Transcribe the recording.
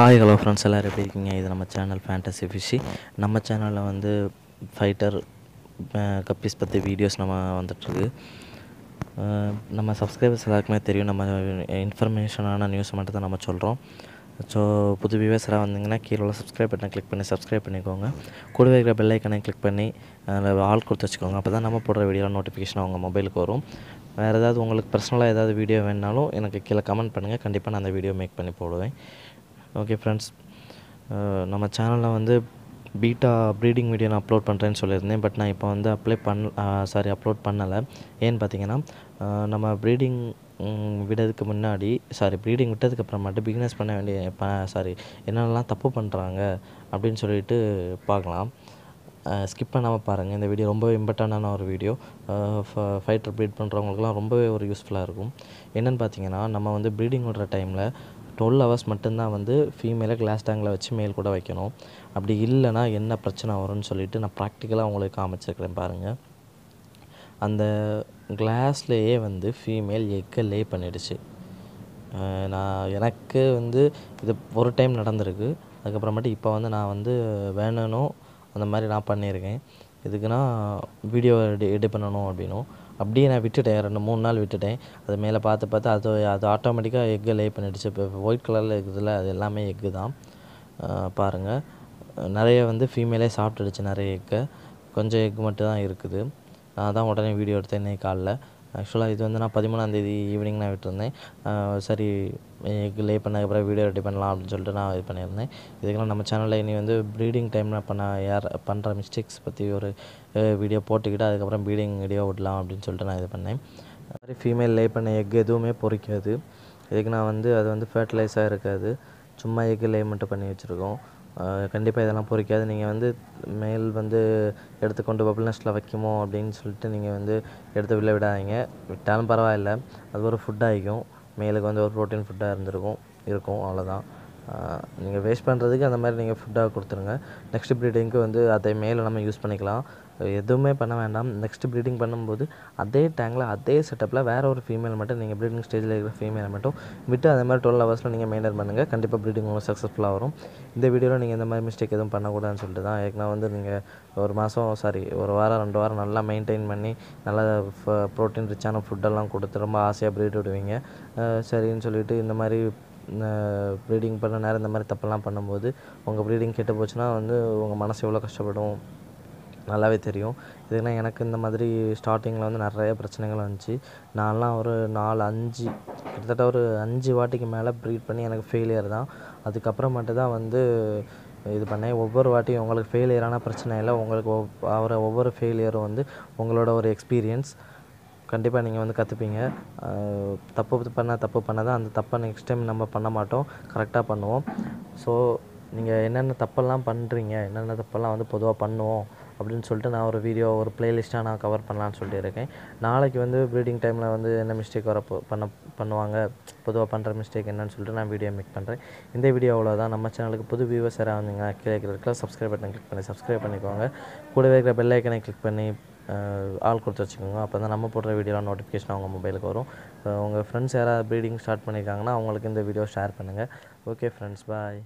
hi hello friends எல்லோரும் எப்படி இருக்கீங்க இது நம்ம சேனல் ஃபேண்டசி ஃபிஷி நம்ம சேனலில் வந்து ஃபைட்டர் கப்பீஸ் பற்றி வீடியோஸ் நம்ம வந்துட்டுருக்கு நம்ம சப்ஸ்கிரைபர்ஸ் எல்லாருக்குமே தெரியும் நம்ம இன்ஃபர்மேஷனான நியூஸ் மட்டும் தான் நம்ம சொல்கிறோம் ஸோ புது வியூவர்ஸராக வந்தீங்கன்னா கீழே உள்ள சப்ஸ்கிரைப் பட்டனை கிளிக் பண்ணி சப்ஸ்கிரைப் பண்ணிக்கோங்க கூடவே இருக்கிற பெல் ஐக்கனை கிளிக் பண்ணி அதில் ஆள் கொடுத்து வச்சுக்கோங்க அப்போ தான் நம்ம போடுற வீடியோ நோட்டிஃபிகேஷன் அவங்க மொபைலுக்கு வரும் வேறு ஏதாவது உங்களுக்கு பர்சனலாக ஏதாவது வீடியோ வேணுனாலும் எனக்கு கீழே கமெண்ட் பண்ணுங்கள் கண்டிப்பாக நான் அந்த வீடியோ மேக் பண்ணி போடுவேன் ஓகே ஃப்ரெண்ட்ஸ் uh, நம்ம சேனலில் வந்து பீட்டா ப்ரீடிங் வீடியோ நான் அப்லோட் பண்ணுறேன்னு சொல்லியிருந்தேன் பட் நான் இப்போ வந்து அப்ளை பண்ண சாரி அப்லோட் பண்ணலை ஏன்னு பார்த்தீங்கன்னா uh, நம்ம ப்ரீடிங் விடதுக்கு முன்னாடி சாரி ப்ரீடிங் விட்டதுக்கு மட்டும் பிகினஸ் பண்ண வேண்டிய சாரி என்னென்னலாம் தப்பு பண்ணுறாங்க அப்படின்னு சொல்லிட்டு பார்க்கலாம் ஸ்கிப் uh, பண்ணாமல் பாருங்கள் இந்த வீடியோ ரொம்ப இம்பார்ட்டண்டான ஒரு வீடியோ ஃபைட்டர் ப்ரீட் பண்ணுறவங்களுக்குலாம் ரொம்பவே ஒரு யூஸ்ஃபுல்லாக இருக்கும் என்னென்னு பார்த்தீங்கன்னா நம்ம வந்து ப்ரீடிங் விடுற டைமில் டுவெல் ஹவர்ஸ் மட்டும்தான் வந்து ஃபீமேலை கிளாஸ் டேங்கில் வச்சு மேல் கூட வைக்கணும் அப்படி இல்லைனா என்ன பிரச்சனை வரும்னு சொல்லிட்டு நான் ப்ராக்டிக்கலாக அவங்களுக்கு காமிச்சிருக்கிறேன் பாருங்கள் அந்த கிளாஸ்லேயே வந்து ஃபீமேல் எக்கை லே பண்ணிடுச்சு நான் எனக்கு வந்து இது ஒரு டைம் நடந்திருக்கு அதுக்கப்புறமேட்டு இப்போ வந்து நான் வந்து வேணும் அந்த மாதிரி நான் பண்ணியிருக்கேன் இதுக்குன்னா வீடியோ எடி எடி பண்ணணும் அப்படின்னும் அப்படியே நான் விட்டுட்டேன் ரெண்டு மூணு நாள் விட்டுட்டேன் அது மேலே பார்த்து பார்த்து அது அது ஆட்டோமேட்டிக்காக எக்கு லே பண்ணிடுச்சு இப்போ ஒயிட் கலரில் இருக்கிறதுல அது எல்லாமே எக்கு தான் பாருங்கள் நிறைய வந்து ஃபீமேலே சாப்பிட்டுடுச்சு நிறைய எக்கை கொஞ்சம் எக் மட்டும் தான் இருக்குது நான் தான் உடனே வீடியோ எடுத்தேன் இன்றைக்கி காலைல ஆக்சுவலாக இது வந்து நான் பதிமூணாந்தேதி ஈவினிங் நான் விட்டுருந்தேன் சரி லே பண்ணதுக்கப்புறம் வீடியோ ரெடி பண்ணலாம் அப்படின்னு சொல்லிட்டு நான் இது பண்ணியிருந்தேன் இதுக்கெல்லாம் நம்ம சேனலில் இனி வந்து ப்ரீடிங் டைமில் பண்ண யார் பண்ணுற மிஸ்டேக்ஸ் பற்றி ஒரு வீடியோ போட்டுக்கிட்டு அதுக்கப்புறம் ப்ரீடிங் வீடியோ விடலாம் அப்படின்னு சொல்லிட்டு நான் இது பண்ணேன் அது மாதிரி ஃபீமேல் லே பண்ண எக் எதுவுமே பொறிக்காது இதுக்கு நான் வந்து அது வந்து ஃபர்டிலைஸாக இருக்காது சும்மா எக் லே மட்டும் பண்ணி வச்சுருக்கோம் கண்டிப்பாக இதெல்லாம் பொறிக்காது நீங்கள் வந்து மேல் வந்து எடுத்து கொண்டு பபுள் நெஸ்ட்டில் வைக்குமோ அப்படின்னு சொல்லிட்டு நீங்கள் வந்து எடுத்து வெளில விடாதீங்க விட்டாலும் பரவாயில்ல அது ஒரு ஃபுட்டாகிக்கும் ஆகிக்கும் மேலுக்கு வந்து ஒரு ப்ரோட்டீன் ஃபுட்டாக இருந்திருக்கும் இருக்கும் அவ்வளோதான் நீங்கள் வேஸ்ட் பண்ணுறதுக்கு அந்த மாதிரி நீங்கள் ஃபுட்டாக கொடுத்துருங்க நெக்ஸ்ட்டு ப்ரீடிங்க்கு வந்து அதை மேலே நம்ம யூஸ் பண்ணிக்கலாம் எதுவுமே பண்ண வேண்டாம் நெக்ஸ்ட்டு ப்ரீடிங் பண்ணும்போது அதே டேங்கில் அதே செட்டப்பில் வேறு ஒரு ஃபீமேல் மட்டும் நீங்கள் ப்ரீடிங் ஸ்டேஜில் இருக்கிற ஃபீமேலை மட்டும் விட்டு அதே மாதிரி டுவெல் ஹவர்ஸில் நீங்கள் மெயின்டைன் பண்ணுங்கள் கண்டிப்பாக ப்ரீடிங் உங்களுக்கு சக்ஸஸ்ஃபுல்லாக வரும் இந்த வீடியோவில் நீங்கள் இந்த மாதிரி மிஸ்டேக் எதுவும் பண்ணக்கூடாதுன்னு சொல்லிட்டு தான் ஏற்கனவே வந்து நீங்கள் ஒரு மாதம் சாரி ஒரு வாரம் ரெண்டு வாரம் நல்லா மெயின்டைன் பண்ணி நல்லா ப்ரோட்டீன் ரிச்சான ஃபுட்டெல்லாம் கொடுத்து ரொம்ப ஆசையாக ப்ரீட் விடுவீங்க சரின்னு சொல்லிவிட்டு இந்த மாதிரி ப்ரீடிங் பண்ண நேரம் இந்த மாதிரி தப்பெல்லாம் பண்ணும்போது உங்கள் ப்ரீடிங் கெட்டு போச்சுன்னா வந்து உங்கள் மனசு எவ்வளோ கஷ்டப்படும் நல்லாவே தெரியும் இதுக்கெல்லாம் எனக்கு இந்த மாதிரி ஸ்டார்டிங்கில் வந்து நிறைய பிரச்சனைகள் வந்துச்சு நான்லாம் ஒரு நாலு அஞ்சு கிட்டத்தட்ட ஒரு அஞ்சு வாட்டிக்கு மேலே ப்ரீட் பண்ணி எனக்கு ஃபெயிலியர் தான் மட்டும் தான் வந்து இது பண்ணேன் ஒவ்வொரு வாட்டியும் உங்களுக்கு ஃபெயிலியரான பிரச்சனை இல்லை உங்களுக்கு ஆகிற ஒவ்வொரு ஃபெயிலியரும் வந்து உங்களோட ஒரு எக்ஸ்பீரியன்ஸ் கண்டிப்பாக நீங்கள் வந்து கற்றுப்பீங்க தப்பு பண்ண தப்பு பண்ண தான் அந்த தப்பை நெக்ஸ்ட் டைம் நம்ம பண்ண மாட்டோம் கரெக்டாக பண்ணுவோம் ஸோ நீங்கள் என்னென்ன தப்பெல்லாம் பண்ணுறீங்க என்னென்ன தப்பெல்லாம் வந்து பொதுவாக பண்ணுவோம் அப்படின்னு சொல்லிட்டு நான் ஒரு வீடியோ ஒரு பிளேலிஸ்ட்டாக நான் கவர் பண்ணலான்னு சொல்லிட்டு இருக்கேன் நாளைக்கு வந்து ப்ரீடிங் டைமில் வந்து என்ன மிஸ்டேக் வரப்போ பண்ண பண்ணுவாங்க பொதுவாக பண்ணுற மிஸ்டேக் என்னன்னு சொல்லிட்டு நான் வீடியோ மேக் பண்ணுறேன் இந்த வீடியோ அவ்வளோதான் நம்ம சேனலுக்கு புது வியூவர்ஸ் யாராக வந்தீங்கன்னா கீழே இருக்கிற சப்ஸ்கிரைப் பட்டன் கிளிக் பண்ணி சப்ஸ்கிரைப் பண்ணிக்கோங்க கூடவே இருக்கிற பெல் ஐக்கனை கிளிக் பண்ணி ஆள் கொடுத்து வச்சுக்கோங்க அப்போ தான் நம்ம போடுற வீடியோலாம் நோட்டிஃபிகேஷன் அவங்க மொபைலுக்கு வரும் உங்கள் ஃப்ரெண்ட்ஸ் யாராவது ப்ரீடிங் ஸ்டார்ட் பண்ணியிருக்காங்கன்னா அவங்களுக்கு இந்த வீடியோ ஷேர் பண்ணுங்கள் ஓகே ஃப்ரெண்ட்ஸ் பாய்